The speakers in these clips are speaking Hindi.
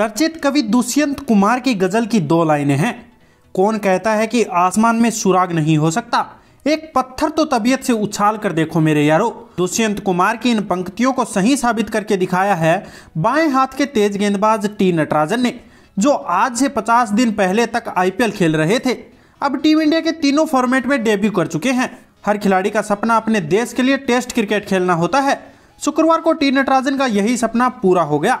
चर्चित कवि दुष्यंत कुमार की गजल की दो लाइनें हैं कौन कहता है कि आसमान में सुराग नहीं हो सकता एक पत्थर तो तबीयत से उछाल कर देखो मेरे यारो दुष्यंत कुमार की इन पंक्तियों को सही साबित करके दिखाया है बाएं हाथ के तेज गेंदबाज टी नटराजन ने जो आज से 50 दिन पहले तक आईपीएल खेल रहे थे अब टीम इंडिया के तीनों फॉर्मेट में डेब्यू कर चुके हैं हर खिलाड़ी का सपना अपने देश के लिए टेस्ट क्रिकेट खेलना होता है शुक्रवार को टी नटराजन का यही सपना पूरा हो गया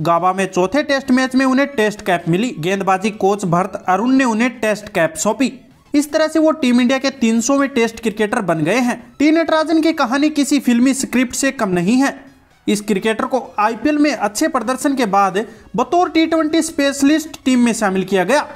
गाबा में चौथे टेस्ट मैच में उन्हें टेस्ट कैप मिली गेंदबाजी कोच भरत अरुण ने उन्हें टेस्ट कैप सौंपी इस तरह से वो टीम इंडिया के 300वें टेस्ट क्रिकेटर बन गए हैं टी नटराजन की कहानी किसी फिल्मी स्क्रिप्ट से कम नहीं है इस क्रिकेटर को आईपीएल में अच्छे प्रदर्शन के बाद बतौर टी स्पेशलिस्ट टीम में शामिल किया गया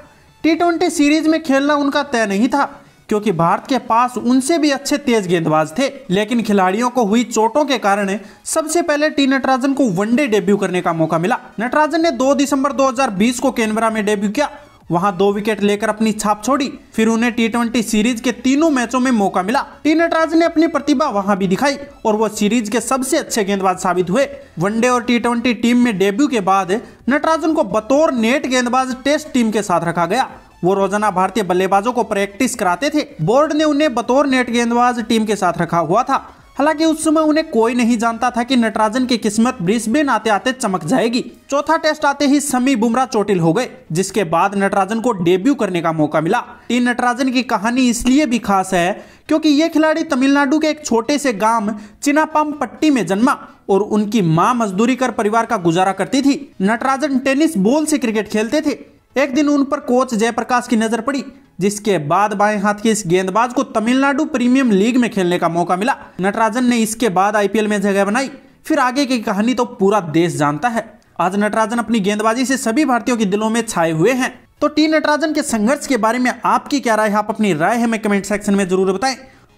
टी सीरीज में खेलना उनका तय नहीं था क्योंकि भारत के पास उनसे भी अच्छे तेज गेंदबाज थे लेकिन खिलाड़ियों को हुई चोटों के कारण सबसे पहले टी नटराजन को वनडे डेब्यू करने का मौका मिला नटराजन ने 2 दिसंबर 2020 को कैनबरा में डेब्यू किया वहां दो विकेट लेकर अपनी छाप छोड़ी फिर उन्हें टी सीरीज के तीनों मैचों में मौका मिला टी नटराज ने अपनी प्रतिभा वहां भी दिखाई और वो सीरीज के सबसे अच्छे गेंदबाज साबित हुए वनडे और टी टीम में डेब्यू के बाद नटराजन को बतौर नेट गेंदबाज टेस्ट टीम के साथ रखा गया वो रोजाना भारतीय बल्लेबाजों को प्रैक्टिस कराते थे बोर्ड ने उन्हें बतौर नेट गेंदबाज टीम के साथ रखा हुआ था हालांकि उस समय उन्हें कोई नहीं जानता था कि नटराजन की किस्मत ब्रिस्बेन आते आते चमक जाएगी चौथा टेस्ट आते ही समी बुमराह चोटिल हो गए जिसके बाद नटराजन को डेब्यू करने का मौका मिला टी नटराजन की कहानी इसलिए भी खास है क्योंकि ये खिलाड़ी तमिलनाडु के एक छोटे से गांव चिनापम पट्टी में जन्मा और उनकी माँ मजदूरी कर परिवार का गुजारा करती थी नटराजन टेनिस बॉल से क्रिकेट खेलते थे एक दिन उन पर कोच जयप्रकाश की नज़र पड़ी जिसके बाद बाएं हाथ के इस गेंदबाज को तमिलनाडु प्रीमियम लीग में खेलने का मौका मिला नटराजन ने इसके बाद आईपीएल में जगह बनाई फिर आगे की कहानी तो पूरा देश जानता है आज नटराजन अपनी गेंदबाजी से सभी भारतीयों के दिलों में छाए हुए हैं तो टी नटराजन के संघर्ष के बारे में आपकी क्या राय है आप अपनी राय हमें कमेंट सेक्शन में जरूर बताएं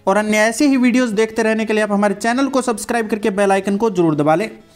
और अन्य ऐसे ही वीडियोस देखते रहने के लिए आप हमारे चैनल को सब्सक्राइब करके बेल आइकन को जरूर दबा लें